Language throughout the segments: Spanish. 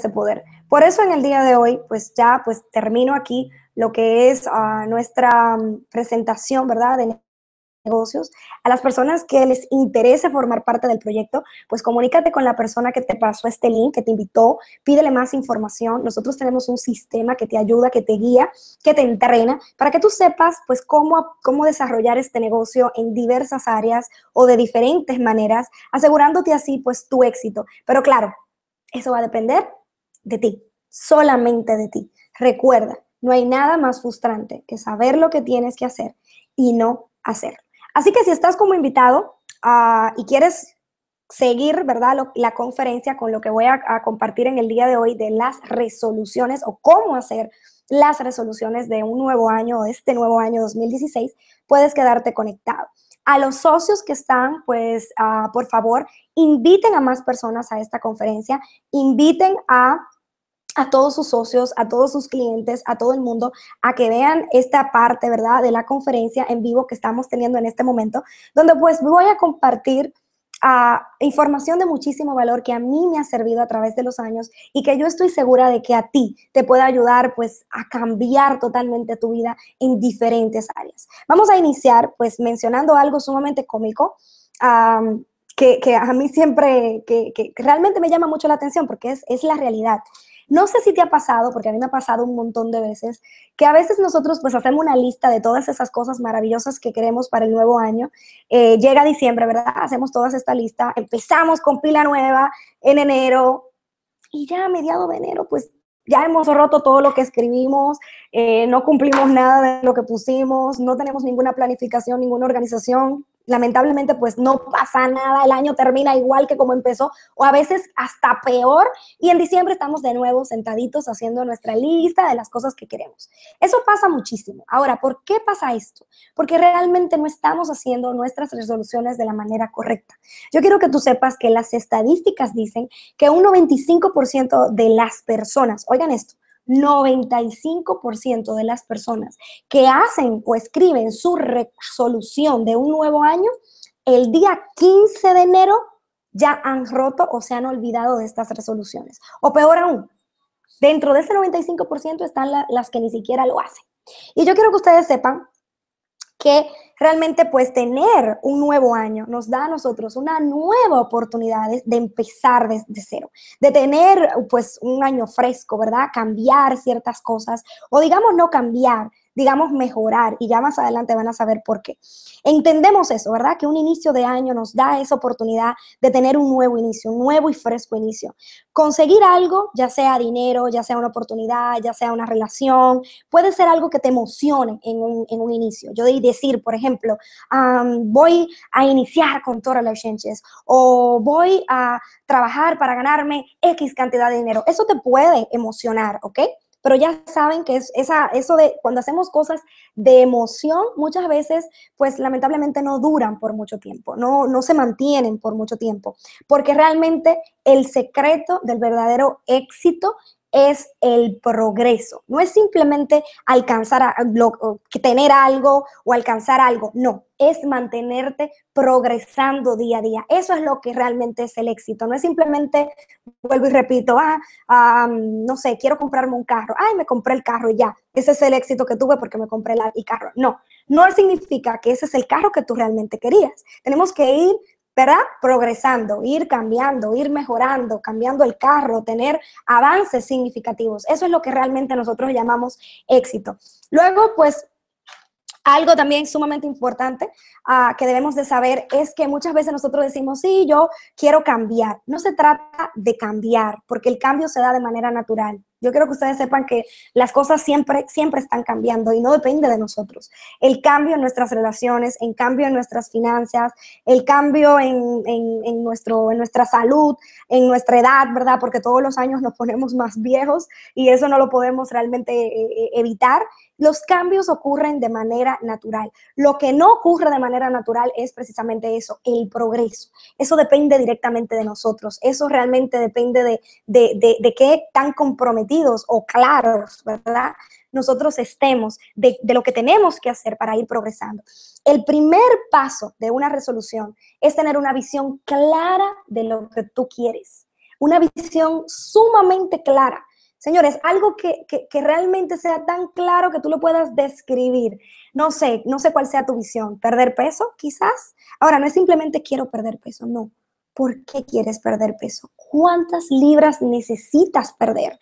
ese poder. Por eso en el día de hoy, pues ya pues termino aquí lo que es ah, nuestra mm, presentación, ¿verdad? De negocios. A las personas que les interese formar parte del proyecto, pues comunícate con la persona que te pasó este link, que te invitó, pídele más información. Nosotros tenemos un sistema que te ayuda, que te guía, que te entrena, para que tú sepas pues cómo, cómo desarrollar este negocio en diversas áreas o de diferentes maneras, asegurándote así pues tu éxito. Pero claro, eso va a depender de ti, solamente de ti. Recuerda, no hay nada más frustrante que saber lo que tienes que hacer y no hacerlo. Así que si estás como invitado ah, y quieres seguir, ¿verdad? la conferencia con lo que voy a, compartir en el día de hoy de las resoluciones o cómo hacer las resoluciones de un nuevo año o este nuevo año 2016, puedes quedarte conectado. A los socios que están, pues, ah, por favor, inviten a más personas a esta conferencia, inviten a a todos sus socios, a todos sus clientes, a todo el mundo, a que vean esta parte, ¿verdad?, de la conferencia en vivo que estamos teniendo en este momento, donde pues voy a compartir ah, información de muchísimo valor que a mí me ha servido a través de los años y que yo estoy segura de que a ti te puede ayudar pues a cambiar totalmente tu vida en diferentes áreas. Vamos a iniciar pues mencionando algo sumamente cómico que, a mí siempre, que, realmente me llama mucho la atención porque es, es, la realidad. No sé si te ha pasado, porque a mí me ha pasado un montón de veces, que a veces nosotros pues hacemos una lista de todas esas cosas maravillosas que queremos para el nuevo año. Eh, llega diciembre, ¿verdad? Hacemos toda esta lista, empezamos con pila nueva en enero y ya a mediados de enero pues ya hemos roto todo lo que escribimos, eh, no cumplimos nada de lo que pusimos, no tenemos ninguna planificación, ninguna organización lamentablemente pues no pasa nada, el año termina igual que como empezó o a veces hasta peor y en diciembre estamos de nuevo sentaditos haciendo nuestra lista de las cosas que queremos. Eso pasa muchísimo. Ahora, ¿por qué pasa esto? Porque realmente no estamos haciendo nuestras resoluciones de la manera correcta. Yo quiero que tú sepas que las estadísticas dicen que un 95% de las personas, oigan esto, 95% de las personas que hacen o escriben su resolución de un nuevo año, el día 15 de enero ya han roto o se han olvidado de estas resoluciones. O peor aún, dentro de ese 95% están las que ni siquiera lo hacen. Y yo quiero que ustedes sepan que realmente pues tener un nuevo año nos da a nosotros una nueva oportunidad de, empezar desde cero, de tener pues un año fresco, ¿verdad? Cambiar ciertas cosas o digamos no cambiar, digamos, mejorar y ya más adelante van a saber por qué. Entendemos eso, ¿verdad? Que un inicio de año nos da esa oportunidad de tener un nuevo inicio, un nuevo y fresco inicio. Conseguir algo, ya sea dinero, ya sea una oportunidad, ya sea una relación, puede ser algo que te emocione en un, en un inicio. Yo decir, por ejemplo, voy a iniciar con las Exchanges o voy a trabajar para ganarme X cantidad de dinero. Eso te puede emocionar, ¿ok? pero ya saben que es esa, eso de cuando hacemos cosas de emoción, muchas veces, pues lamentablemente no duran por mucho tiempo, no, no se mantienen por mucho tiempo, porque realmente el secreto del verdadero éxito es el progreso. No es simplemente alcanzar, a, tener algo o alcanzar algo, no, es mantenerte progresando día a día. Eso es lo que realmente es el éxito. No es simplemente, vuelvo y repito, ah, no sé, quiero comprarme un carro, ay, me compré el carro ya, ese es el éxito que tuve porque me compré el carro. No, no significa que ese es el carro que tú realmente querías. Tenemos que ir ¿verdad? Progresando, ir cambiando, ir mejorando, cambiando el carro, tener avances significativos. Eso es lo que realmente nosotros llamamos éxito. Luego, pues algo también sumamente importante ah, que debemos de saber es que muchas veces nosotros decimos, sí, yo quiero cambiar. No se trata de cambiar, porque el cambio se da de manera natural. Yo quiero que ustedes sepan que las cosas siempre, siempre están cambiando y no depende de nosotros. El cambio en nuestras relaciones, el cambio en nuestras finanzas, el cambio en, en, nuestro, en nuestra salud, en nuestra edad, ¿verdad? Porque todos los años nos ponemos más viejos y eso no lo podemos realmente eh, eh, evitar. Los cambios ocurren de manera natural. Lo que no ocurre de manera natural es precisamente eso, el progreso. Eso depende directamente de nosotros. Eso realmente depende de, de, de, de qué tan comprometido o claros, ¿verdad? Nosotros estemos de, lo que tenemos que hacer para ir progresando. El primer paso de una resolución es tener una visión clara de lo que tú quieres, una visión sumamente clara. Señores, algo que, que, realmente sea tan claro que tú lo puedas describir. No sé, no sé cuál sea tu visión. ¿Perder peso, quizás? Ahora, no es simplemente quiero perder peso, no. ¿Por qué quieres perder peso? ¿Cuántas libras necesitas perder?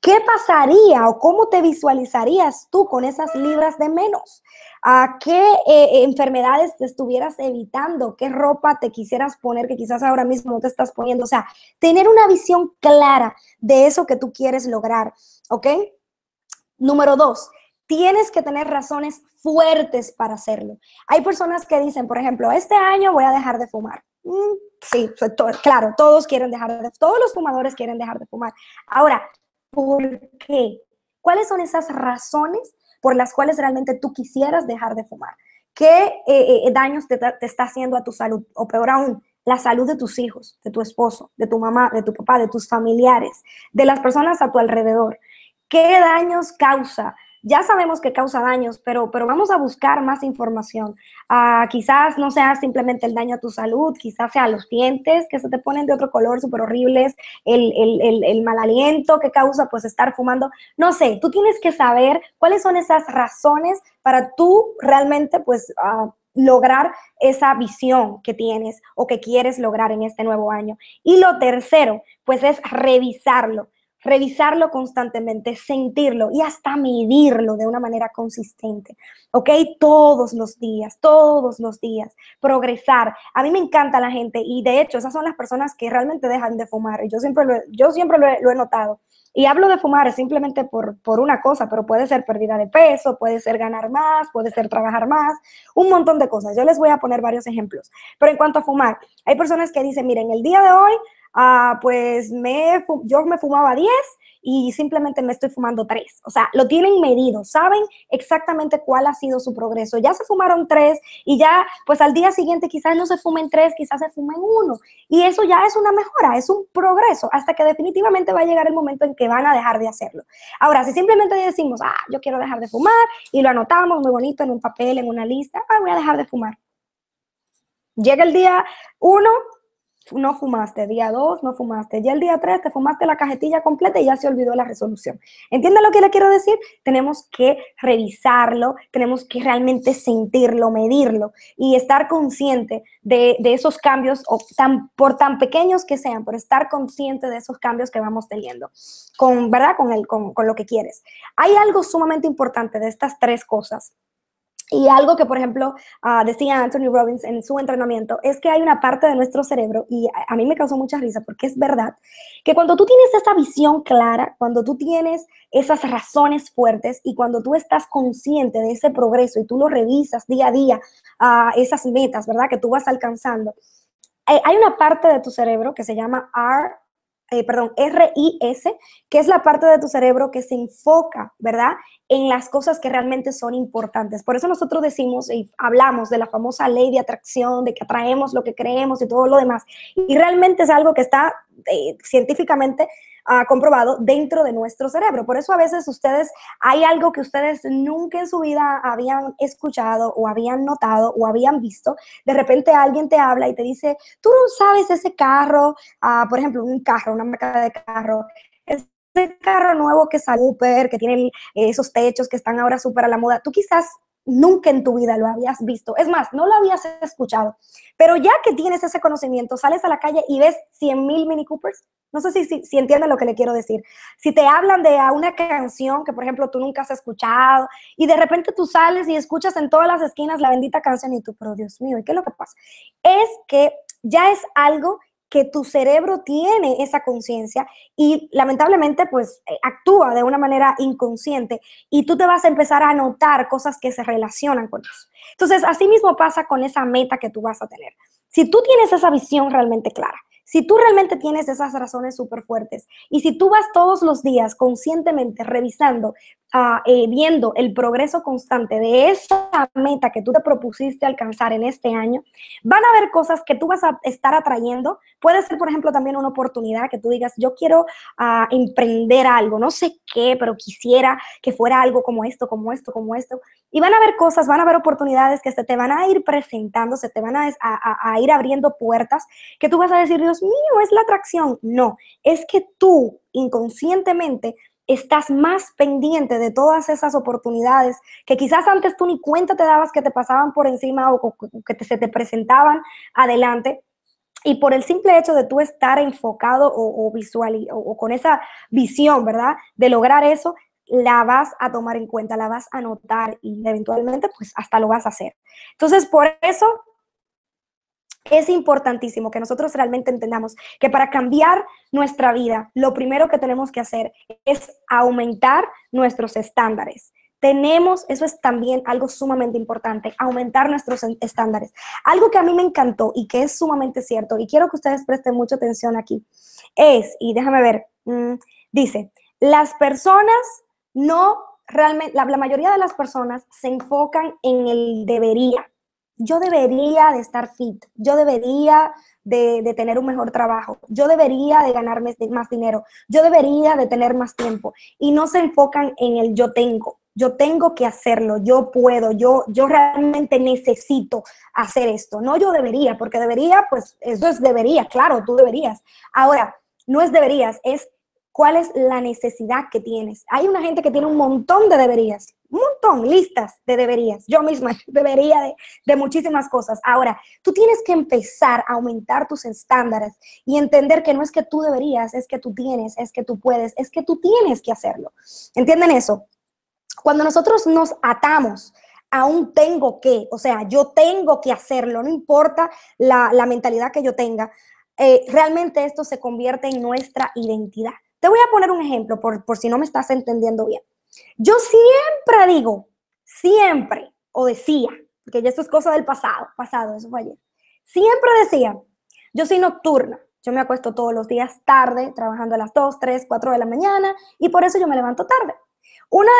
¿Qué pasaría o cómo te visualizarías tú con esas libras de menos? ¿A qué eh, enfermedades te estuvieras evitando? ¿Qué ropa te quisieras poner que quizás ahora mismo no te estás poniendo? O sea, tener una visión clara de eso que tú quieres lograr, ¿ok? Número dos, tienes que tener razones fuertes para hacerlo. Hay personas que dicen, por ejemplo, este año voy a dejar de fumar. Mm, sí, claro, todos quieren dejar de, todos los fumadores quieren dejar de fumar. Ahora, ¿Por qué? ¿Cuáles son esas razones por las cuales realmente tú quisieras dejar de fumar? ¿Qué eh, eh, eh, daños te, te, está haciendo a tu salud? O peor aún, la salud de tus hijos, de tu esposo, de tu mamá, de tu papá, de tus familiares, de las personas a tu alrededor. ¿Qué daños causa? ya sabemos que causa daños, pero, pero vamos a buscar más información. Ah, quizás no sea simplemente el daño a tu salud, quizás sea los dientes que se te ponen de otro color, súper horribles, el, mal aliento que causa pues estar fumando. No sé, tú tienes que saber cuáles son esas razones para tú realmente pues... Ah, lograr esa visión que tienes o que quieres lograr en este nuevo año. Y lo tercero, pues es revisarlo revisarlo constantemente, sentirlo y hasta medirlo de una manera consistente, ¿ok? Todos los días, todos los días, progresar. A mí me encanta la gente y de hecho esas son las personas que realmente dejan de fumar yo siempre lo, yo siempre he notado. Y hablo de fumar simplemente por, por una cosa, pero puede ser pérdida de peso, puede ser ganar más, puede ser trabajar más, un montón de cosas. Yo les voy a poner varios ejemplos. Pero en cuanto a fumar, hay personas que dicen, miren, el día de hoy Ah, pues me, yo me fumaba 10 y simplemente me estoy fumando 3. O sea, lo tienen medido, saben exactamente cuál ha sido su progreso. Ya se fumaron 3 y ya, pues al día siguiente quizás no se fumen 3, quizás se fumen 1. Y eso ya es una mejora, es un progreso, hasta que definitivamente va a llegar el momento en que van a dejar de hacerlo. Ahora, si simplemente decimos, ah, yo quiero dejar de fumar y lo anotamos muy bonito en un papel, en una lista, ah, voy a dejar de fumar. Llega el día 1, no fumaste día 2, no fumaste, ya el día 3 te fumaste la cajetilla completa y ya se olvidó la resolución. ¿Entienden lo que le quiero decir? Tenemos que revisarlo, tenemos que realmente sentirlo, medirlo y estar consciente de, esos cambios, por tan pequeños que sean, por estar consciente de esos cambios que vamos teniendo, con, ¿verdad? Con, el, con lo que quieres. Hay algo sumamente importante de estas tres cosas y algo que, por ejemplo, ah, decía Anthony Robbins en su entrenamiento, es que hay una parte de nuestro cerebro, y a, mí me causó mucha risa porque es verdad, que cuando tú tienes esa visión clara, cuando tú tienes esas razones fuertes y cuando tú estás consciente de ese progreso y tú lo revisas día a día, ah, esas metas, ¿verdad? Que tú vas alcanzando, hay, eh, hay una parte de tu cerebro que se llama R eh, perdón, RIS, que es la parte de tu cerebro que se enfoca, ¿verdad?, en las cosas que realmente son importantes. Por eso nosotros decimos y hablamos de la famosa ley de atracción, de que atraemos lo que creemos y todo lo demás. Y realmente es algo que está eh, científicamente comprobado dentro de nuestro cerebro. Por eso a veces ustedes, hay algo que ustedes nunca en su vida habían escuchado o habían notado o habían visto. De repente alguien te habla y te dice, tú no sabes ese carro, ah, por ejemplo, un carro, una marca de carro. ese carro nuevo que sale super, que tiene eh, esos techos que están ahora súper a la moda, tú quizás nunca en tu vida lo habías visto. Es más, no lo habías escuchado. Pero ya que tienes ese conocimiento, sales a la calle y ves 100 mil Mini Coopers. No sé si, si, si, lo que le quiero decir. Si te hablan de una canción que, por ejemplo, tú nunca has escuchado y de repente tú sales y escuchas en todas las esquinas la bendita canción y tú, pero Dios mío, ¿y qué es lo que pasa? Es que ya es algo que tu cerebro tiene esa conciencia y lamentablemente pues eh, actúa de una manera inconsciente y tú te vas a empezar a notar cosas que se relacionan con eso. Entonces, así mismo pasa con esa meta que tú vas a tener. Si tú tienes esa visión realmente clara, si tú realmente tienes esas razones súper fuertes y si tú vas todos los días conscientemente revisando, ah, eh, viendo el progreso constante de esa meta que tú te propusiste alcanzar en este año, van a haber cosas que tú vas a estar atrayendo. Puede ser, por ejemplo, también una oportunidad que tú digas, yo quiero ah, emprender algo, no sé qué, pero quisiera que fuera algo como esto, como esto, como esto. Y van a haber cosas, van a haber oportunidades que se te van a ir presentando, se te van a, ir abriendo puertas que tú vas a decir, Dios mío, es la atracción. No, es que tú inconscientemente estás más pendiente de todas esas oportunidades que quizás antes tú ni cuenta te dabas que te pasaban por encima o que se te presentaban adelante, y por el simple hecho de tú estar enfocado o, visual o, con esa visión, ¿verdad? De lograr eso, la vas a tomar en cuenta, la vas a notar y eventualmente pues hasta lo vas a hacer. Entonces, por eso es importantísimo que nosotros realmente entendamos que para cambiar nuestra vida, lo primero que tenemos que hacer es aumentar nuestros estándares. Tenemos, eso es también algo sumamente importante, aumentar nuestros estándares. Algo que a mí me encantó y que es sumamente cierto, y quiero que ustedes presten mucha atención aquí, es, y déjame ver, mm, dice, las personas no, realmente, la, mayoría de las personas se enfocan en el debería. Yo debería de estar fit, yo debería de, tener un mejor trabajo, yo debería de ganar este, más dinero, yo debería de tener más tiempo. Y no se enfocan en el yo tengo, yo tengo que hacerlo, yo puedo, yo, yo realmente necesito hacer esto. No yo debería, porque debería, pues eso es debería, claro, tú deberías. Ahora, no es deberías, es cuál es la necesidad que tienes. Hay una gente que tiene un montón de deberías, un montón, listas de deberías. Yo misma debería de, de, muchísimas cosas. Ahora, tú tienes que empezar a aumentar tus estándares y entender que no es que tú deberías, es que tú tienes, es que tú puedes, es que tú tienes que hacerlo. ¿Entienden eso? Cuando nosotros nos atamos a un tengo que, o sea, yo tengo que hacerlo, no importa la, la mentalidad que yo tenga, eh, realmente esto se convierte en nuestra identidad. Te voy a poner un ejemplo por, por si no me estás entendiendo bien. Yo siempre digo, siempre, o decía, porque ya esto es cosa del pasado, pasado, eso fue ayer. Siempre decía, yo soy nocturna, yo me acuesto todos los días tarde, trabajando a las 2, 3, 4 de la mañana, y por eso yo me levanto tarde. Una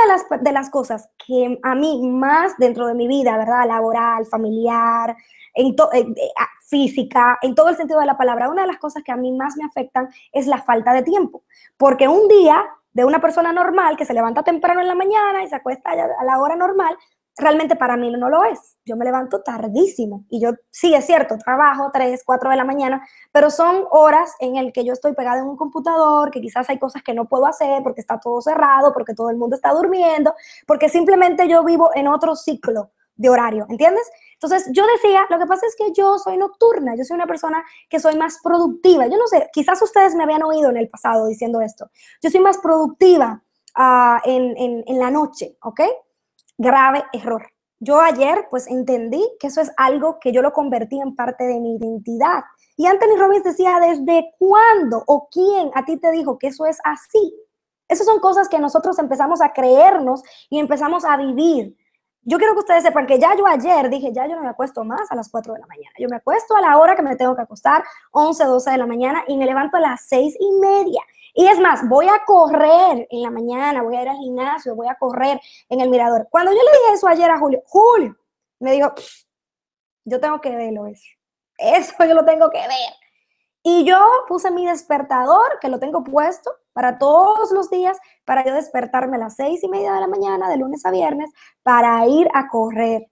de las, cosas que a mí más dentro de mi vida, ¿verdad? Laboral, familiar, en eh, eh, ah, física, en todo el sentido de la palabra, una de las cosas que a mí más me afectan es la falta de tiempo. Porque un día de una persona normal que se levanta temprano en la mañana y se acuesta a la hora normal, realmente para mí no lo es. Yo me levanto tardísimo y yo, sí, es cierto, trabajo 3, 4 de la mañana, pero son horas en el que yo estoy pegada en un computador, que quizás hay cosas que no puedo hacer porque está todo cerrado, porque todo el mundo está durmiendo, porque simplemente yo vivo en otro ciclo de horario, ¿entiendes? Entonces yo decía, lo que pasa es que yo soy nocturna, yo soy una persona que soy más productiva. Yo no sé, quizás ustedes me habían oído en el pasado diciendo esto. Yo soy más productiva ah, en, en, en la noche, ¿ok? grave error. Yo ayer pues entendí que eso es algo que yo lo convertí en parte de mi identidad. Y Anthony Robbins decía, ¿desde cuándo o quién a ti te dijo que eso es así? Esas son cosas que nosotros empezamos a creernos y empezamos a vivir. Yo quiero que ustedes sepan que ya yo ayer dije, ya yo no me acuesto más a las 4 de la mañana. Yo me acuesto a la hora que me tengo que acostar, 11, 12 de la mañana, y me levanto a las 6 y media. Y es más, voy a correr en la mañana, voy a ir al gimnasio, voy a correr en el mirador. Cuando yo le dije eso ayer a Julio, Julio me dijo, yo tengo que verlo eso. Eso yo lo tengo que ver. Y yo puse mi despertador, que lo tengo puesto para todos los días, para yo despertarme a las seis y media de la mañana, de lunes a viernes, para ir a correr.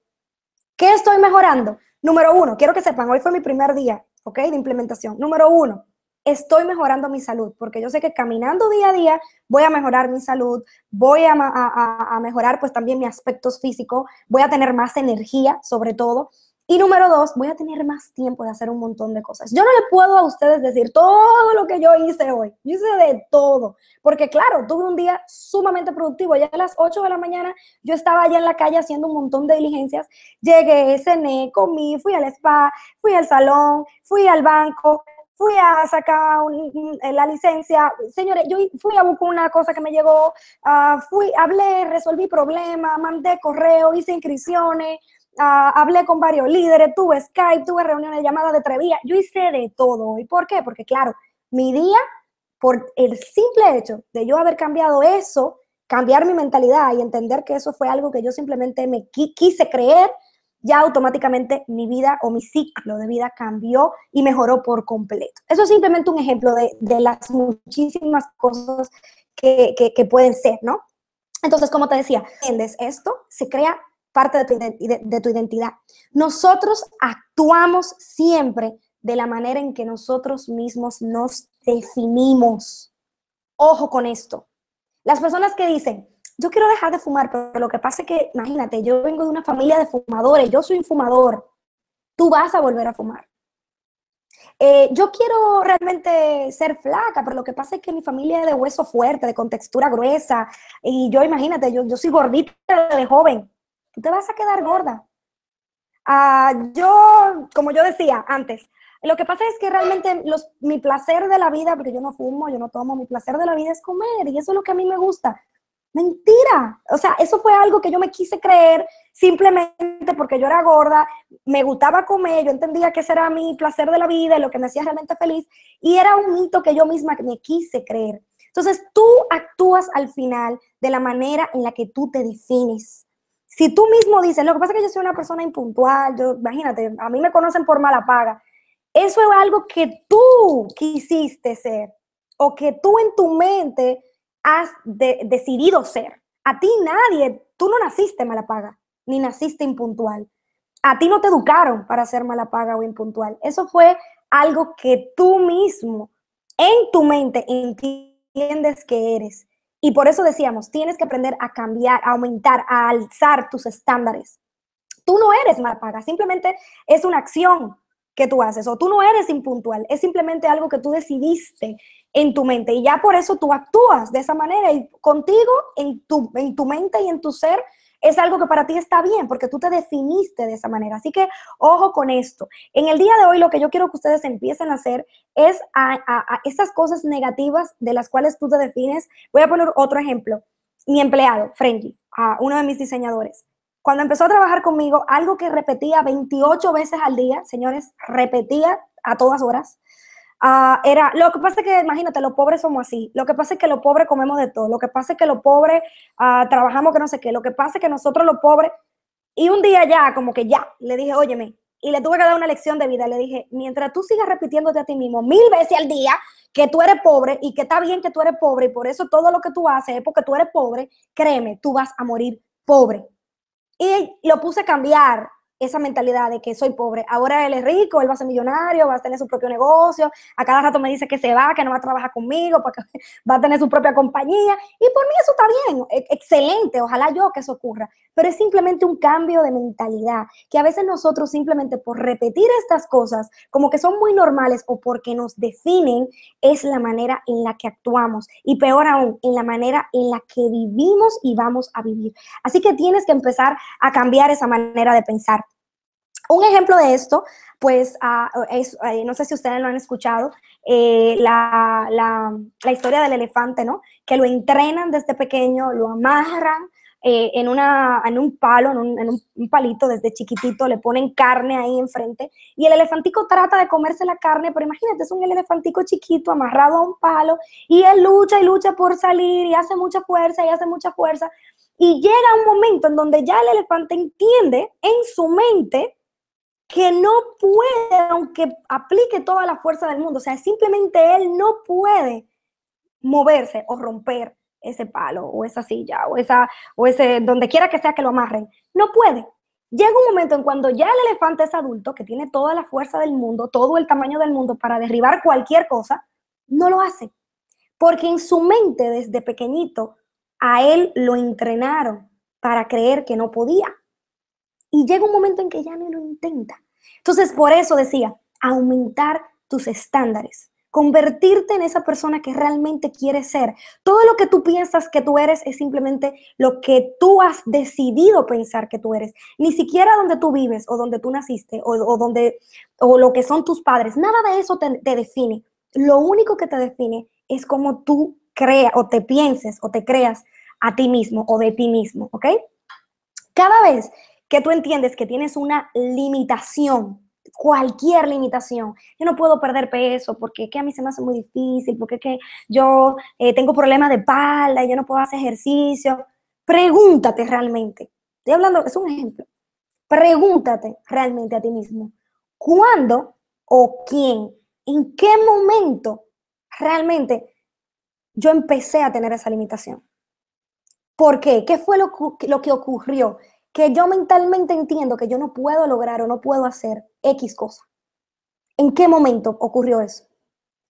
¿Qué estoy mejorando? Número uno, quiero que sepan, hoy fue mi primer día, ¿ok? De implementación. Número uno, estoy mejorando mi salud, porque yo sé que caminando día a día voy a mejorar mi salud, voy a, mejorar pues también mi aspectos físico, voy a tener más energía sobre todo. Y número dos, voy a tener más tiempo de hacer un montón de cosas. Yo no le puedo a ustedes decir todo lo que yo hice hoy. Yo hice de todo. Porque claro, tuve un día sumamente productivo. Ya a las 8 de la mañana yo estaba allá en la calle haciendo un montón de diligencias. Llegué, cené, comí, fui al spa, fui al salón, fui al banco, fui a sacar eh, la licencia, señores, yo fui a buscar una cosa que me llegó, ah, fui, hablé, resolví problemas, mandé correo, hice inscripciones, ah, hablé con varios líderes, tuve Skype, tuve reuniones, llamadas de trevía, yo hice de todo. ¿Y por qué? Porque claro, mi día, por el simple hecho de yo haber cambiado eso, cambiar mi mentalidad y entender que eso fue algo que yo simplemente me quise creer ya automáticamente mi vida o mi ciclo de vida cambió y mejoró por completo. Eso es simplemente un ejemplo de, las muchísimas cosas que, pueden ser, ¿no? Entonces, como te decía, entiendes esto, se crea parte de tu identidad. Nosotros actuamos siempre de la manera en que nosotros mismos nos definimos. Ojo con esto. Las personas que dicen, yo quiero dejar de fumar, pero lo que pasa es que, imagínate, yo vengo de una familia de fumadores, yo soy un fumador, tú vas a volver a fumar. Eh, yo quiero realmente ser flaca, pero lo que pasa es que mi familia es de hueso fuerte, de contextura gruesa, y yo, imagínate, yo, yo soy gordita de joven, tú te vas a quedar gorda. Ah, yo, como yo decía antes, lo que pasa es que realmente los, mi placer de la vida, porque yo no fumo, yo no tomo, mi placer de la vida es comer y eso es lo que a mí me gusta. Mentira. O sea, eso fue algo que yo me quise creer simplemente porque yo era gorda, me gustaba comer, yo entendía que ese era mi placer de la vida, lo que me hacía realmente feliz, y era un mito que yo misma me quise creer. Entonces, tú actúas al final de la manera en la que tú te defines. Si tú mismo dices, lo que pasa es que yo soy una persona impuntual, yo, imagínate, a mí me conocen por mala paga. Eso es algo que tú quisiste ser o que tú en tu mente has decidido ser. A ti nadie, tú no naciste mala paga, ni naciste impuntual. A ti no te educaron para ser mala paga o impuntual. Eso fue algo que tú mismo, en tu mente, entiendes que eres. Y por eso decíamos, tienes que aprender a cambiar, a aumentar, a alzar tus estándares. Tú no eres mala paga, simplemente es una acción que tú haces o tú no eres impuntual, es simplemente algo que tú decidiste en tu mente y ya por eso tú actúas de esa manera y contigo, en tu, en tu mente y en tu ser, es algo que para ti está bien porque tú te definiste de esa manera. Así que ojo con esto. En el día de hoy lo que yo quiero que ustedes empiecen a hacer es a, esas cosas negativas de las cuales tú te defines. Voy a poner otro ejemplo. Mi empleado, Frankie, uno de mis diseñadores. Cuando empezó a trabajar conmigo, algo que repetía 28 veces al día, señores, repetía a todas horas, Ah, era, lo que pasa es que, imagínate, los pobres somos así, lo que pasa es que los pobres comemos de todo, lo que pasa es que los pobres ah, trabajamos que no sé qué, lo que pasa es que nosotros los pobres, y un día ya, como que ya, le dije, óyeme, y le tuve que dar una lección de vida, le dije, mientras tú sigas repitiéndote a ti mismo mil veces al día que tú eres pobre y que está bien que tú eres pobre y por eso todo lo que tú haces es porque tú eres pobre, créeme, tú vas a morir pobre. Y lo puse a cambiar esa mentalidad de que soy pobre. Ahora él es rico, él va a ser millonario, va a tener su propio negocio. A cada rato me dice que se va, que no va a trabajar conmigo, porque va a tener su propia compañía. Y por mí eso está bien, e-, excelente, ojalá yo que eso ocurra. Pero es simplemente un cambio de mentalidad, que a veces nosotros simplemente por repetir estas cosas, como que son muy normales o porque nos definen, es la manera en la que actuamos. Y peor aún, en la manera en la que vivimos y vamos a vivir. Así que tienes que empezar a cambiar esa manera de pensar. Un ejemplo de esto, pues, ah, eh, no sé si ustedes lo han escuchado, eh, la, historia del elefante, ¿no? Que lo entrenan desde pequeño, lo amarran eh, en, una, en un palo, en, un, palito desde chiquitito, le ponen carne ahí enfrente y el elefantico trata de comerse la carne, pero imagínate, es un elefantico chiquito amarrado a un palo y él lucha y lucha por salir y hace mucha fuerza y hace mucha fuerza. Y llega un momento en donde ya el elefante entiende en su mente que no puede, aunque aplique toda la fuerza del mundo, o sea, simplemente él no puede moverse o romper ese palo o esa silla o esa o ese donde quiera que sea que lo amarren, no puede. Llega un momento en cuando ya el elefante es adulto, que tiene toda la fuerza del mundo, todo el tamaño del mundo para derribar cualquier cosa, no lo hace. Porque en su mente desde pequeñito a él lo entrenaron para creer que no podía. Y llega un momento en que ya no lo intenta. Entonces, por eso decía, aumentar tus estándares, convertirte en esa persona que realmente quieres ser. Todo lo que tú piensas que tú eres es simplemente lo que tú has decidido pensar que tú eres. Ni siquiera donde tú vives o donde tú naciste o, o donde, o lo que son tus padres, nada de eso te, te define. Lo único que te define es cómo tú creas o te pienses o te creas a ti mismo o de ti mismo, ¿ok? Cada vez que tú entiendes que tienes una limitación, cualquier limitación. Yo no puedo perder peso porque que a mí se me hace muy difícil, porque que yo eh, tengo problemas de espalda y yo no puedo hacer ejercicio. Pregúntate realmente. Estoy hablando, es un ejemplo. Pregúntate realmente a ti mismo, ¿cuándo o quién, en qué momento realmente yo empecé a tener esa limitación? ¿Por qué? ¿Qué fue lo, lo que ocurrió? que yo mentalmente entiendo que yo no puedo lograr o no puedo hacer X cosa. ¿En qué momento ocurrió eso?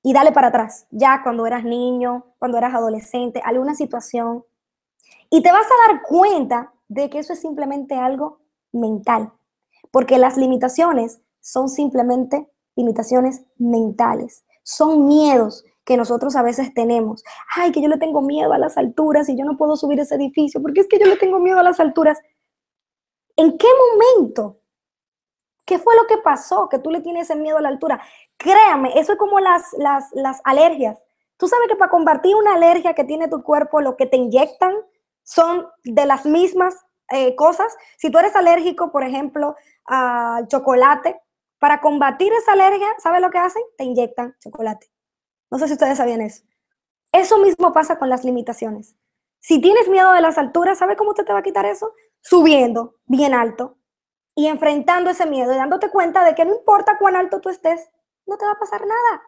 Y dale para atrás, ya cuando eras niño, cuando eras adolescente, alguna situación. Y te vas a dar cuenta de que eso es simplemente algo mental, porque las limitaciones son simplemente limitaciones mentales, son miedos que nosotros a veces tenemos. Ay, que yo le tengo miedo a las alturas y yo no puedo subir ese edificio, porque es que yo le tengo miedo a las alturas. ¿En qué momento? ¿Qué fue lo que pasó? Que tú le tienes ese miedo a la altura. Créame, eso es como las, las, alergias. Tú sabes que para combatir una alergia que tiene tu cuerpo, lo que te inyectan son de las mismas eh, cosas. Si tú eres alérgico, por ejemplo, al chocolate, para combatir esa alergia, ¿sabes lo que hacen? Te inyectan chocolate. No sé si ustedes sabían eso. Eso mismo pasa con las limitaciones. Si tienes miedo de las alturas, ¿sabes cómo usted te va a quitar eso? subiendo bien alto y enfrentando ese miedo y dándote cuenta de que no importa cuán alto tú estés, no te va a pasar nada.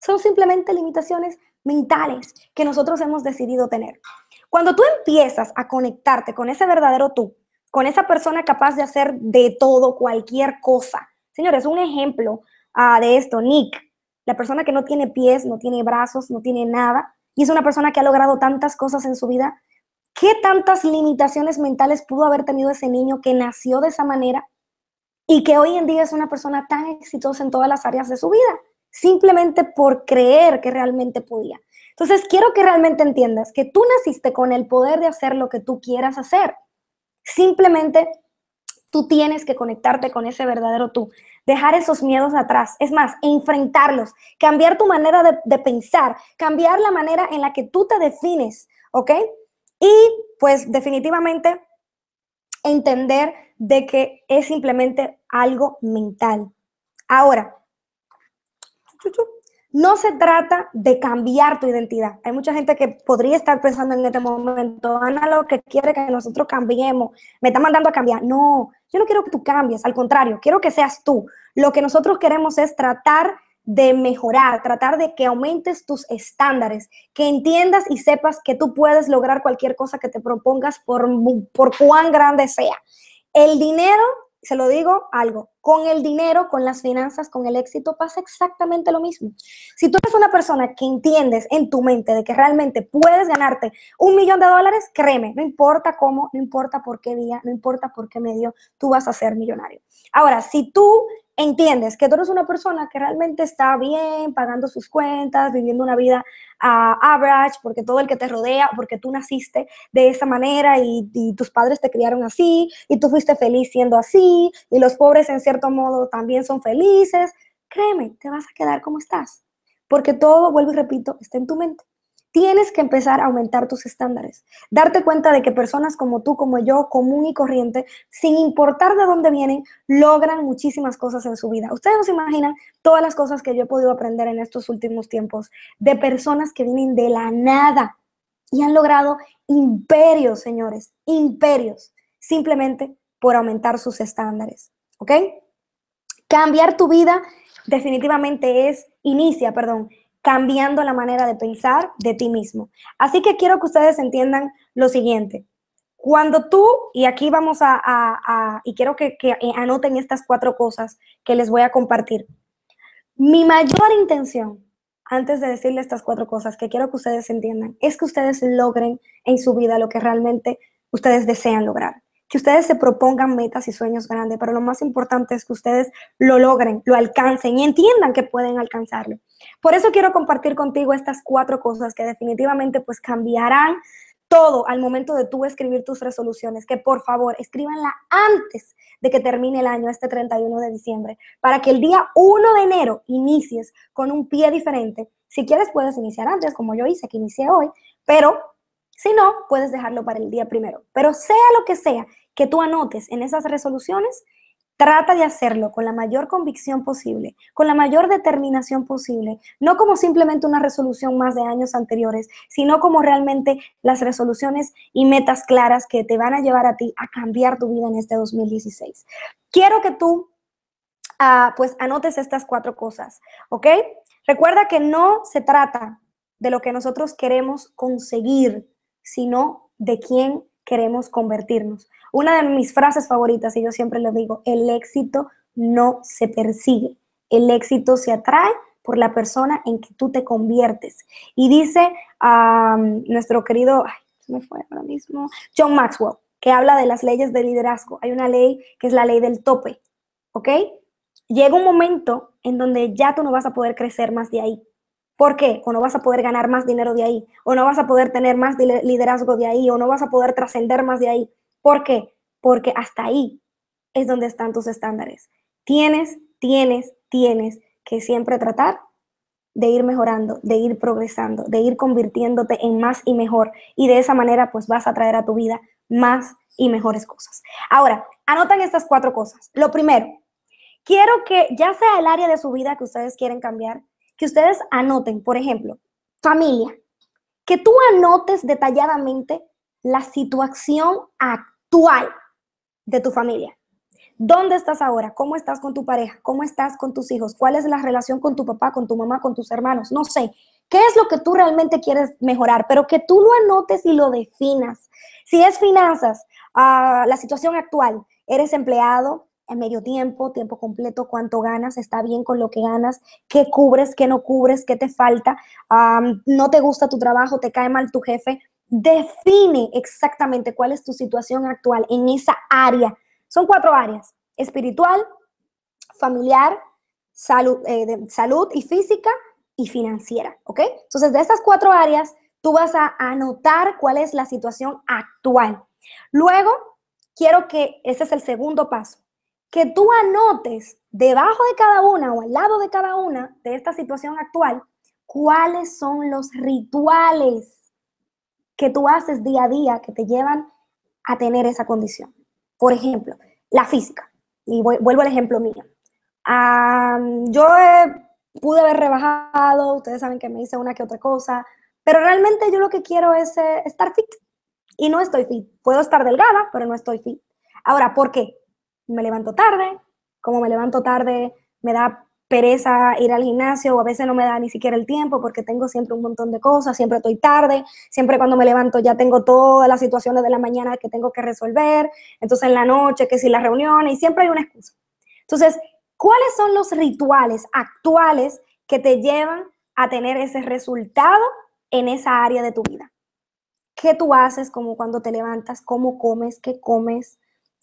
Son simplemente limitaciones mentales que nosotros hemos decidido tener. Cuando tú empiezas a conectarte con ese verdadero tú, con esa persona capaz de hacer de todo, cualquier cosa. Señores, un ejemplo ah, de esto, Nick, la persona que no tiene pies, no tiene brazos, no tiene nada, y es una persona que ha logrado tantas cosas en su vida ¿Qué tantas limitaciones mentales pudo haber tenido ese niño que nació de esa manera y que hoy en día es una persona tan exitosa en todas las áreas de su vida? Simplemente por creer que realmente podía. Entonces, quiero que realmente entiendas que tú naciste con el poder de hacer lo que tú quieras hacer. Simplemente tú tienes que conectarte con ese verdadero tú, dejar esos miedos atrás, es más, enfrentarlos, cambiar tu manera de, pensar, cambiar la manera en la que tú te defines, ¿ok? Y pues definitivamente entender de que es simplemente algo mental. Ahora, no se trata de cambiar tu identidad. Hay mucha gente que podría estar pensando en este momento, Ana lo que quiere que nosotros cambiemos, me está mandando a cambiar. No, yo no quiero que tú cambies, al contrario, quiero que seas tú. Lo que nosotros queremos es tratar de mejorar, tratar de que aumentes tus estándares, que entiendas y sepas que tú puedes lograr cualquier cosa que te propongas por, por cuán grande sea. El dinero, se lo digo algo, con el dinero, con las finanzas, con el éxito pasa exactamente lo mismo. Si tú eres una persona que entiendes en tu mente de que realmente puedes ganarte un millón de dólares, créeme, no importa cómo, no importa por qué día, no importa por qué medio, tú vas a ser millonario. Ahora, si tú entiendes que tú eres una persona que realmente está bien, pagando sus cuentas, viviendo una vida ah, average, porque todo el que te rodea, porque tú naciste de esa manera y, tus padres te criaron así, y tú fuiste feliz siendo así, y los pobres en cierto modo también son felices, créeme, te vas a quedar como estás, porque todo, vuelvo y repito, está en tu mente. Tienes que empezar a aumentar tus estándares, darte cuenta de que personas como tú, como yo, común y corriente, sin importar de dónde vienen, logran muchísimas cosas en su vida. Ustedes no se imaginan todas las cosas que yo he podido aprender en estos últimos tiempos de personas que vienen de la nada y han logrado imperios, señores, imperios, simplemente por aumentar sus estándares, ¿ok? Cambiar tu vida definitivamente es, inicia, perdón, cambiando la manera de pensar de ti mismo. Así que quiero que ustedes entiendan lo siguiente. Cuando tú, y aquí vamos a, y quiero que, que eh, anoten estas cuatro cosas que les voy a compartir. Mi mayor intención, antes de decirle estas cuatro cosas que quiero que ustedes entiendan, es que ustedes logren en su vida lo que realmente ustedes desean lograr que ustedes se propongan metas y sueños grandes, pero lo más importante es que ustedes lo logren, lo alcancen y entiendan que pueden alcanzarlo. Por eso quiero compartir contigo estas cuatro cosas que definitivamente pues cambiarán todo al momento de tú escribir tus resoluciones, que por favor escríbanla antes de que termine el año, este 31 de diciembre, para que el día 1 de enero inicies con un pie diferente. Si quieres puedes iniciar antes, como yo hice, que inicié hoy, pero si no, puedes dejarlo para el día primero. Pero sea lo que sea que tú anotes en esas resoluciones, trata de hacerlo con la mayor convicción posible, con la mayor determinación posible, no como simplemente una resolución más de años anteriores, sino como realmente las resoluciones y metas claras que te van a llevar a ti a cambiar tu vida en este 2016. Quiero que tú ah, pues anotes estas cuatro cosas, ¿ok? Recuerda que no se trata de lo que nosotros queremos conseguir, sino de quién queremos convertirnos. Una de mis frases favoritas, y yo siempre lo digo, el éxito no se persigue, el éxito se atrae por la persona en que tú te conviertes. Y dice nuestro querido, me fue ahora mismo, John Maxwell, que habla de las leyes de liderazgo. Hay una ley que es la ley del tope, ¿ok? Llega un momento en donde ya tú no vas a poder crecer más de ahí. ¿Por qué? O no vas a poder ganar más dinero de ahí, o no vas a poder tener más liderazgo de ahí, o no vas a poder trascender más de ahí. ¿Por qué? Porque hasta ahí es donde están tus estándares. Tienes, tienes, tienes que siempre tratar de ir mejorando, de ir progresando, de ir convirtiéndote en más y mejor. Y de esa manera pues vas a traer a tu vida más y mejores cosas. Ahora, anotan estas cuatro cosas. Lo primero, quiero que ya sea el área de su vida que ustedes quieren cambiar, que ustedes anoten, por ejemplo, familia, que tú anotes detalladamente la situación actual de tu familia. ¿Dónde estás ahora? ¿Cómo estás con tu pareja? ¿Cómo estás con tus hijos? ¿Cuál es la relación con tu papá, con tu mamá, con tus hermanos? No sé. ¿Qué es lo que tú realmente quieres mejorar? Pero que tú lo anotes y lo definas. Si es finanzas, ah, la situación actual, eres empleado, en medio tiempo, tiempo completo, cuánto ganas, está bien con lo que ganas, qué cubres, qué no cubres, qué te falta, no te gusta tu trabajo, te cae mal tu jefe. Define exactamente cuál es tu situación actual en esa área. Son cuatro áreas, espiritual, familiar, salud, eh, salud y física y financiera, ¿ok? Entonces, de estas cuatro áreas, tú vas a anotar cuál es la situación actual. Luego, quiero que, ese es el segundo paso, que tú anotes debajo de cada una o al lado de cada una de esta situación actual, cuáles son los rituales que tú haces día a día que te llevan a tener esa condición. Por ejemplo, la física. Y vuelvo al ejemplo mío. yo pude haber rebajado, ustedes saben que me hice una que otra cosa, pero realmente yo lo que quiero es eh, estar fit. Y no estoy fit. Puedo estar delgada, pero no estoy fit. Ahora, ¿por qué? me levanto tarde, como me levanto tarde, me da pereza ir al gimnasio o a veces no me da ni siquiera el tiempo porque tengo siempre un montón de cosas, siempre estoy tarde, siempre cuando me levanto ya tengo todas las situaciones de la mañana que tengo que resolver, entonces en la noche que si las reuniones y siempre hay una excusa. Entonces, ¿cuáles son los rituales actuales que te llevan a tener ese resultado en esa área de tu vida? ¿Qué tú haces como cuando te levantas? ¿Cómo comes? ¿Qué comes?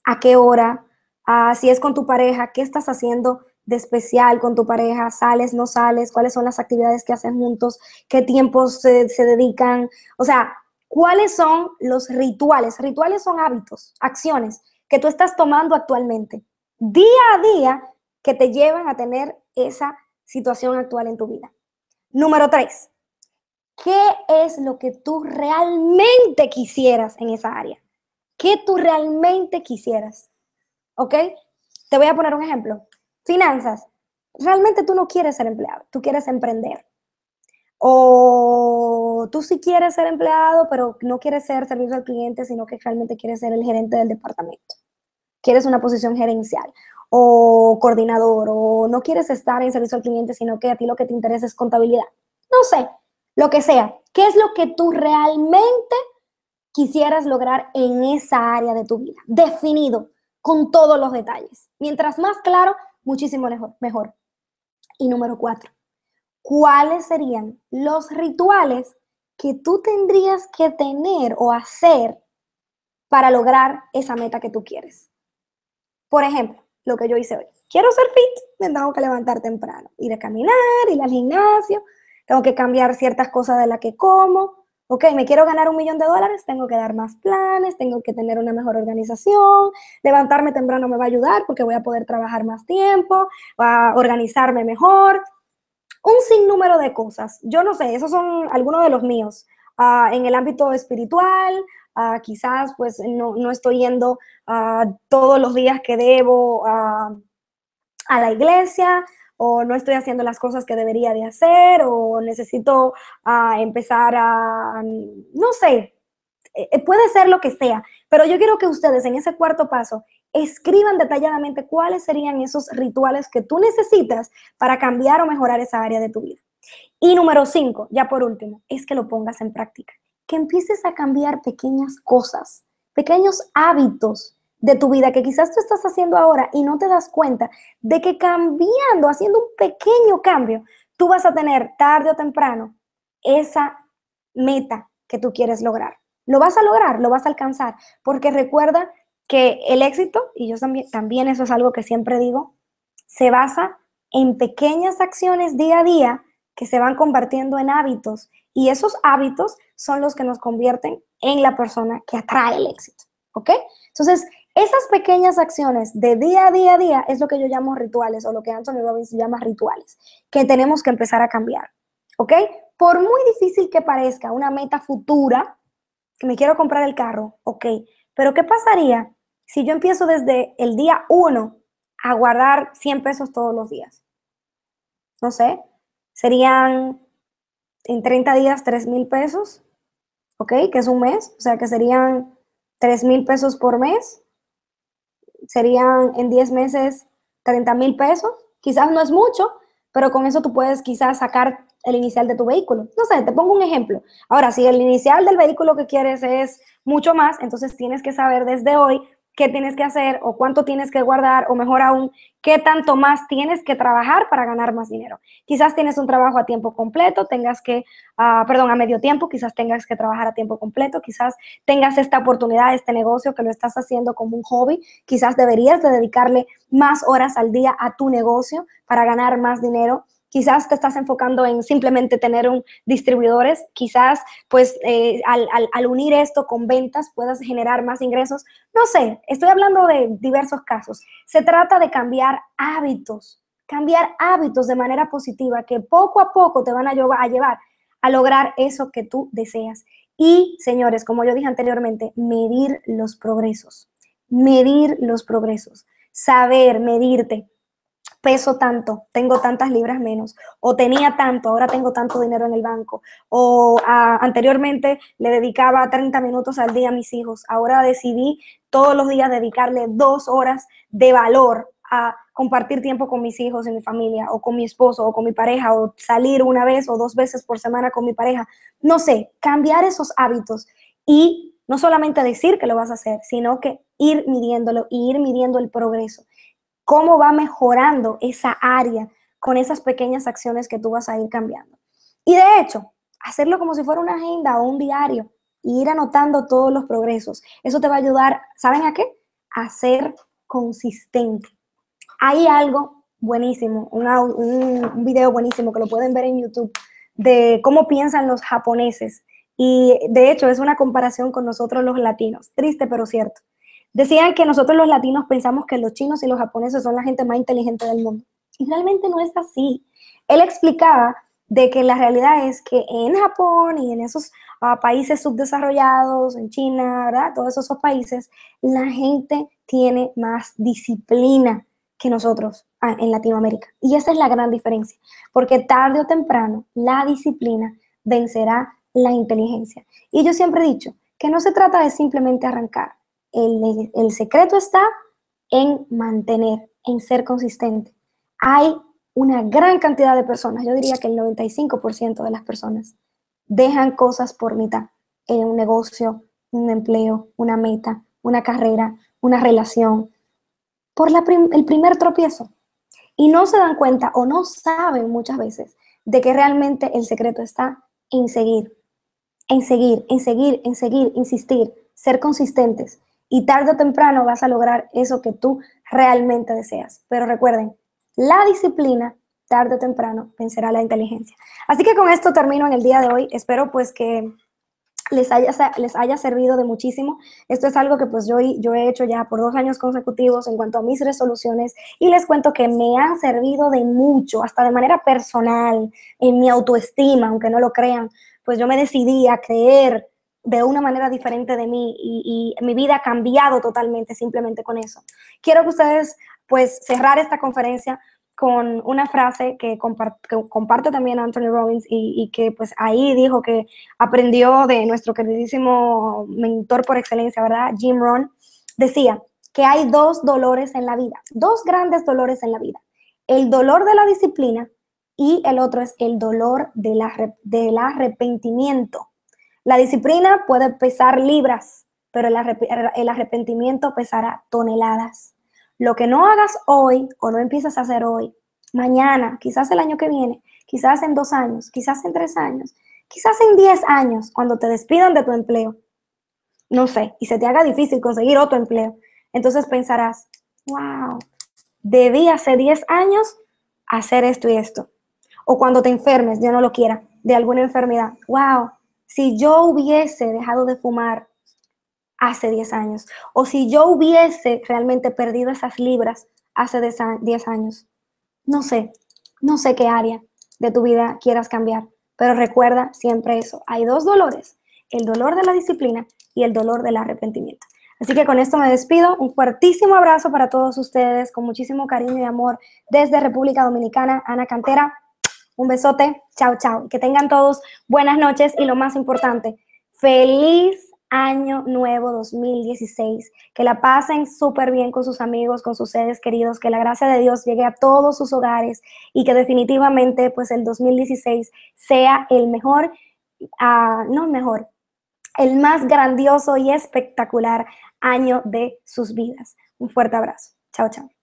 ¿A qué hora? Ah, si es con tu pareja, ¿qué estás haciendo de especial con tu pareja? ¿Sales, no sales? ¿Cuáles son las actividades que hacen juntos? ¿Qué tiempos se, se dedican? O sea, ¿cuáles son los rituales? Rituales son hábitos, acciones que tú estás tomando actualmente, día a día, que te llevan a tener esa situación actual en tu vida. Número tres, ¿qué es lo que tú realmente quisieras en esa área? ¿Qué tú realmente quisieras? ¿ok? Te voy a poner un ejemplo. Finanzas. Realmente tú no quieres ser empleado, tú quieres emprender. O tú sí quieres ser empleado, pero no quieres ser servicio al cliente, sino que realmente quieres ser el gerente del departamento. Quieres una posición gerencial o coordinador, o no quieres estar en servicio al cliente, sino que a ti lo que te interesa es contabilidad. No sé, lo que sea. ¿Qué es lo que tú realmente quisieras lograr en esa área de tu vida? Definido con todos los detalles. Mientras más claro, muchísimo mejor. Y número cuatro, ¿cuáles serían los rituales que tú tendrías que tener o hacer para lograr esa meta que tú quieres? Por ejemplo, lo que yo hice hoy. Quiero ser fit, me tengo que levantar temprano, ir a caminar, ir al gimnasio, tengo que cambiar ciertas cosas de las que como, ok, me quiero ganar un millón de dólares, tengo que dar más planes, tengo que tener una mejor organización, levantarme temprano me va a ayudar porque voy a poder trabajar más tiempo, a organizarme mejor, un sinnúmero de cosas. Yo no sé, esos son algunos de los míos. Ah, en el ámbito espiritual, ah, quizás pues no, estoy yendo ah, todos los días que debo a la iglesia, o no estoy haciendo las cosas que debería de hacer o necesito ah, empezar a, no sé, eh, eh, puede ser lo que sea, pero yo quiero que ustedes en ese cuarto paso escriban detalladamente cuáles serían esos rituales que tú necesitas para cambiar o mejorar esa área de tu vida. Y número cinco, ya por último, es que lo pongas en práctica, que empieces a cambiar pequeñas cosas, pequeños hábitos de tu vida que quizás tú estás haciendo ahora y no te das cuenta de que cambiando, haciendo un pequeño cambio, tú vas a tener tarde o temprano esa meta que tú quieres lograr. Lo vas a lograr, lo vas a alcanzar, porque recuerda que el éxito, y yo también, también eso es algo que siempre digo, se basa en pequeñas acciones día a día que se van convirtiendo en hábitos y esos hábitos son los que nos convierten en la persona que atrae el éxito, ¿ok? Entonces, esas pequeñas acciones de día a día a día es lo que yo llamo rituales o lo que Anthony Robbins llama rituales, que tenemos que empezar a cambiar. ¿Ok? Por muy difícil que parezca una meta futura, que me quiero comprar el carro, ok, pero ¿qué pasaría si yo empiezo desde el día 1 a guardar 100 pesos todos los días? No sé, serían en 30 días 3 mil pesos, ok, que es un mes, o sea que serían 3 mil pesos por mes, serían en 10 meses 30 mil pesos. Quizás no es mucho, pero con eso tú puedes quizás sacar el inicial de tu vehículo. No sé, te pongo un ejemplo. Ahora, si el inicial del vehículo que quieres es mucho más, entonces tienes que saber desde hoy qué tienes que hacer o cuánto tienes que guardar o mejor aún, qué tanto más tienes que trabajar para ganar más dinero. Quizás tienes un trabajo a tiempo completo, tengas que, ah, perdón, a medio tiempo, quizás tengas que trabajar a tiempo completo, quizás tengas esta oportunidad, este negocio que lo estás haciendo como un hobby, quizás deberías dedicarle más horas al día a tu negocio para ganar más dinero quizás te estás enfocando en simplemente tener un distribuidores, quizás pues eh, al, unir esto con ventas puedas generar más ingresos. No sé, estoy hablando de diversos casos. Se trata de cambiar hábitos, cambiar hábitos de manera positiva que poco a poco te van a, llevar a lograr eso que tú deseas. Y señores, como yo dije anteriormente, medir los progresos, medir los progresos, saber medirte, peso tanto, tengo tantas libras menos, o tenía tanto, ahora tengo tanto dinero en el banco, o ah, anteriormente le dedicaba 30 minutos al día a mis hijos, ahora decidí todos los días dedicarle dos horas de valor a compartir tiempo con mis hijos y mi familia, o con mi esposo, o con mi pareja, o salir una vez o dos veces por semana con mi pareja. No sé, cambiar esos hábitos y no solamente decir que lo vas a hacer, sino que ir midiéndolo y ir midiendo el progreso cómo va mejorando esa área con esas pequeñas acciones que tú vas a ir cambiando. Y de hecho, hacerlo como si fuera una agenda o un diario e ir anotando todos los progresos. Eso te va a ayudar, ¿saben a qué? A ser consistente. Hay algo buenísimo, un, un video buenísimo que lo pueden ver en YouTube de cómo piensan los japoneses. Y de hecho es una comparación con nosotros los latinos. Triste pero cierto. Decían que nosotros los latinos pensamos que los chinos y los japoneses son la gente más inteligente del mundo. Y realmente no es así. Él explicaba de que la realidad es que en Japón y en esos ah, países subdesarrollados, en China, ¿verdad? Todos esos, países, la gente tiene más disciplina que nosotros ah, en Latinoamérica. Y esa es la gran diferencia, porque tarde o temprano la disciplina vencerá la inteligencia. Y yo siempre he dicho que no se trata de simplemente arrancar, el, secreto está en mantener, en ser consistente. Hay una gran cantidad de personas, yo diría que el 95% de las personas dejan cosas por mitad en un negocio, un empleo, una meta, una carrera, una relación, por la el primer tropiezo. Y no se dan cuenta o no saben muchas veces de que realmente el secreto está en seguir, en seguir, en seguir, en seguir, insistir, ser consistentes y tarde o temprano vas a lograr eso que tú realmente deseas. Pero recuerden, la disciplina tarde o temprano vencerá la inteligencia. Así que con esto termino en el día de hoy. Espero pues que les haya, les haya servido de muchísimo. Esto es algo que pues yo, yo he hecho ya por dos años consecutivos en cuanto a mis resoluciones y les cuento que me han servido de mucho, hasta de manera personal, en mi autoestima, aunque no lo crean, pues yo me decidí a creer de una manera diferente de mí y, mi vida ha cambiado totalmente simplemente con eso. Quiero que ustedes pues cerrar esta conferencia con una frase que, comparto comparte también Anthony Robbins y, que pues ahí dijo que aprendió de nuestro queridísimo mentor por excelencia, ¿verdad? Jim ron decía que hay dos dolores en la vida, dos grandes dolores en la vida, el dolor de la disciplina y el otro es el dolor del arrepentimiento la disciplina puede pesar libras, pero el, arrepentimiento pesará toneladas. Lo que no hagas hoy o no empiezas a hacer hoy, mañana, quizás el año que viene, quizás en dos años, quizás en tres años, quizás en diez años, cuando te despidan de tu empleo, no sé, y se te haga difícil conseguir otro empleo, entonces pensarás, wow, debí hace diez años hacer esto y esto. O cuando te enfermes, yo no lo quiera, de alguna enfermedad, wow, si yo hubiese dejado de fumar hace 10 años, o si yo hubiese realmente perdido esas libras hace 10 años. No sé, no sé qué área de tu vida quieras cambiar, pero recuerda siempre eso. Hay dos dolores, el dolor de la disciplina y el dolor del arrepentimiento. Así que con esto me despido. Un fuertísimo abrazo para todos ustedes, con muchísimo cariño y amor desde República Dominicana, Ana Cantera. Un besote, chao, chao. Que tengan todos buenas noches y lo más importante, feliz año nuevo 2016. Que la pasen súper bien con sus amigos, con sus seres queridos, que la gracia de Dios llegue a todos sus hogares y que definitivamente pues el 2016 sea el mejor, ah, no no mejor, el más grandioso y espectacular año de sus vidas. Un fuerte abrazo. Chao, chao.